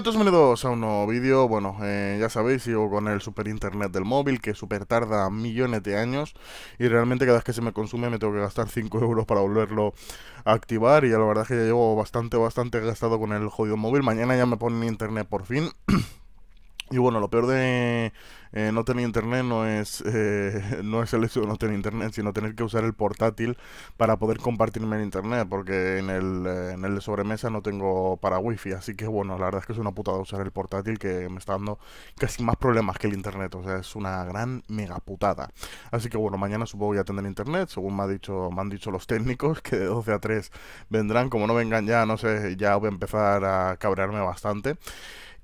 todos bienvenidos a un nuevo vídeo. Bueno, eh, ya sabéis, sigo con el super internet del móvil que super tarda millones de años y realmente cada vez que se me consume me tengo que gastar 5 euros para volverlo a activar. Y la verdad es que ya llevo bastante, bastante gastado con el jodido móvil. Mañana ya me ponen internet por fin. Y bueno, lo peor de eh, no tener internet no es, eh, no el hecho de no tener internet, sino tener que usar el portátil para poder compartirme el internet, porque eh, en el, de sobremesa no tengo para wifi, así que bueno, la verdad es que es una putada usar el portátil que me está dando casi más problemas que el internet, o sea, es una gran mega putada. Así que bueno, mañana supongo que a tener internet, según me, ha dicho, me han dicho los técnicos, que de 12 a 3 vendrán, como no vengan ya, no sé, ya voy a empezar a cabrearme bastante.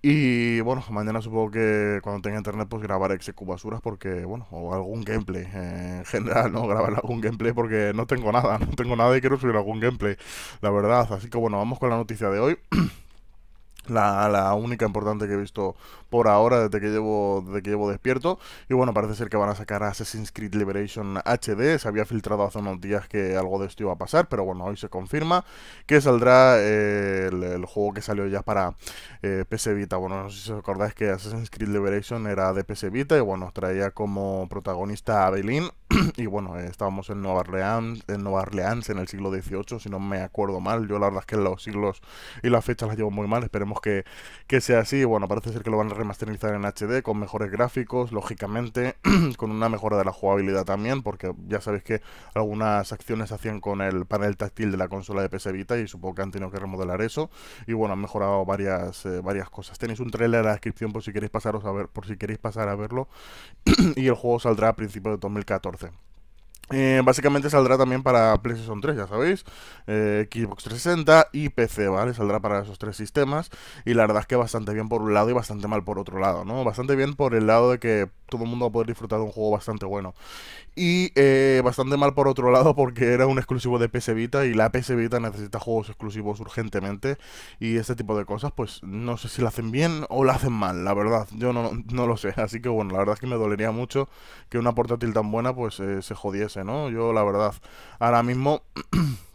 Y bueno, mañana supongo que cuando tenga internet pues grabaré Execubasuras porque, bueno, o algún gameplay en general, ¿no? Grabar algún gameplay porque no tengo nada, no tengo nada y quiero subir algún gameplay, la verdad. Así que bueno, vamos con la noticia de hoy. La, única importante que he visto por ahora desde que llevo desde que llevo despierto y bueno parece ser que van a sacar Assassin's Creed Liberation HD se había filtrado hace unos días que algo de esto iba a pasar pero bueno hoy se confirma que saldrá eh, el, juego que salió ya para eh, PC Vita bueno no sé si os acordáis que Assassin's Creed Liberation era de PC Vita y bueno traía como protagonista a Belín y bueno, eh, estábamos en Nueva Orleans, en Nueva Orleans en el siglo XVIII, si no me acuerdo mal. Yo la verdad es que los siglos y las fechas las llevo muy mal. Esperemos que, sea así. Bueno, parece ser que lo van a remasterizar en HD con mejores gráficos, lógicamente, con una mejora de la jugabilidad también, porque ya sabéis que algunas acciones se hacían con el panel táctil de la consola de PS Vita y supongo que han tenido que remodelar eso. Y bueno, han mejorado varias, eh, varias cosas. Tenéis un trailer en la descripción por si queréis pasaros a ver, por si queréis pasar a verlo. y el juego saldrá a principios de 2014. Eh, básicamente saldrá también para PlayStation 3, ya sabéis, eh, Xbox 360 y PC, ¿vale? Saldrá para esos tres sistemas y la verdad es que bastante bien por un lado y bastante mal por otro lado, ¿no? Bastante bien por el lado de que todo el mundo va a poder disfrutar de un juego bastante bueno. Y eh, bastante mal por otro lado porque era un exclusivo de PS Vita y la PS Vita necesita juegos exclusivos urgentemente y este tipo de cosas pues no sé si la hacen bien o la hacen mal, la verdad, yo no, no lo sé. Así que bueno, la verdad es que me dolería mucho que una portátil tan buena pues eh, se jodiese, ¿no? Yo la verdad, ahora mismo...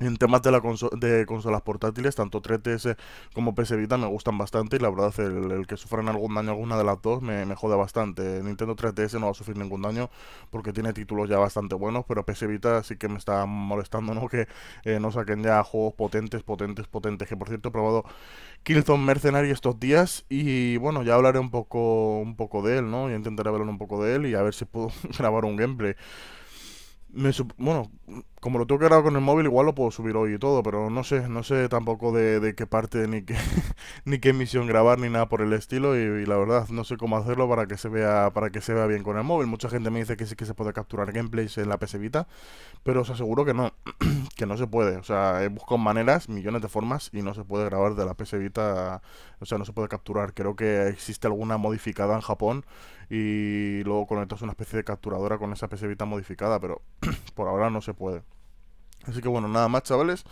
En temas de, la de consolas portátiles, tanto 3DS como PS Vita me gustan bastante y la verdad el, el que sufran algún daño alguna de las dos me, jode bastante. Nintendo 3DS no va a sufrir ningún daño porque tiene títulos ya bastante buenos, pero PS Vita sí que me está molestando, ¿no? Que eh, no saquen ya juegos potentes, potentes, potentes. Que por cierto he probado Killzone Mercenary estos días y bueno, ya hablaré un poco, un poco de él, ¿no? Y intentaré hablar un poco de él y a ver si puedo grabar un gameplay. Me bueno, como lo tengo grabado con el móvil, igual lo puedo subir hoy y todo, pero no sé, no sé tampoco de, qué parte ni qué, ni qué misión grabar ni nada por el estilo y, la verdad no sé cómo hacerlo para que se vea para que se vea bien con el móvil. Mucha gente me dice que sí que se puede capturar gameplays en la pc Vita, pero os aseguro que no, que no se puede. O sea, he buscado maneras, millones de formas y no se puede grabar de la pc Vita, o sea, no se puede capturar. Creo que existe alguna modificada en Japón y luego conectas una especie de capturadora con esa pc Vita modificada, pero por ahora no se puede. Así que bueno, nada más chavales,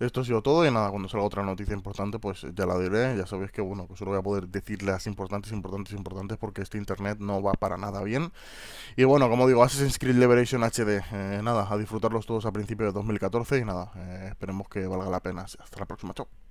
esto ha sido todo y nada, cuando salga otra noticia importante pues ya la diré, ya sabéis que bueno, pues solo voy a poder decir las importantes, importantes, importantes porque este internet no va para nada bien. Y bueno, como digo, Assassin's Creed Liberation HD, eh, nada, a disfrutarlos todos a principios de 2014 y nada, eh, esperemos que valga la pena. Hasta la próxima, chao.